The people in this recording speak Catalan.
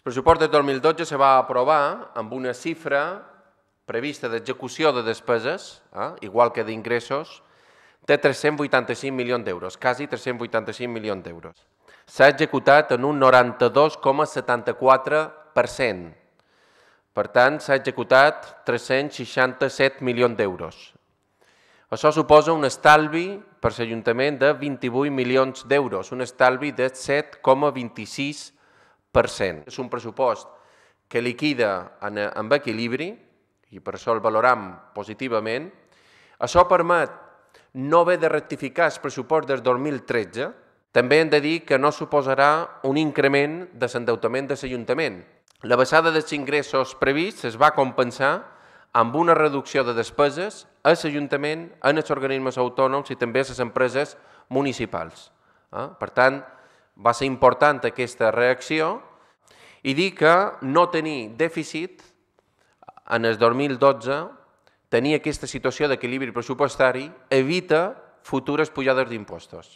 El pressupost de 2012 es va aprovar amb una xifra prevista d'execució de despeses, eh, igual que d'ingressos, de 385 milions d'euros, quasi 385 milions d'euros. S'ha executat en un 92,74%. Per tant, s'ha executat 367 milions d'euros. Això suposa un estalvi per l'Ajuntament de 28 milions d'euros, un estalvi de 7,26 és un pressupost que liquida en, amb equilibri i per això el valoram positivament. Això permet no haver de rectificar el pressupost del 2013. També hem de dir que no suposarà un increment de l'endeutament de l'Ajuntament. La baixada dels ingressos prevists es va compensar amb una reducció de despeses a l'Ajuntament, en els organismes autònoms i també a les empreses municipals. Eh? Per tant, va ser important aquesta reacció i dir que no tenir dèficit en el 2012, tenir aquesta situació d'equilibri pressupostari evita futures pujades d'impostos.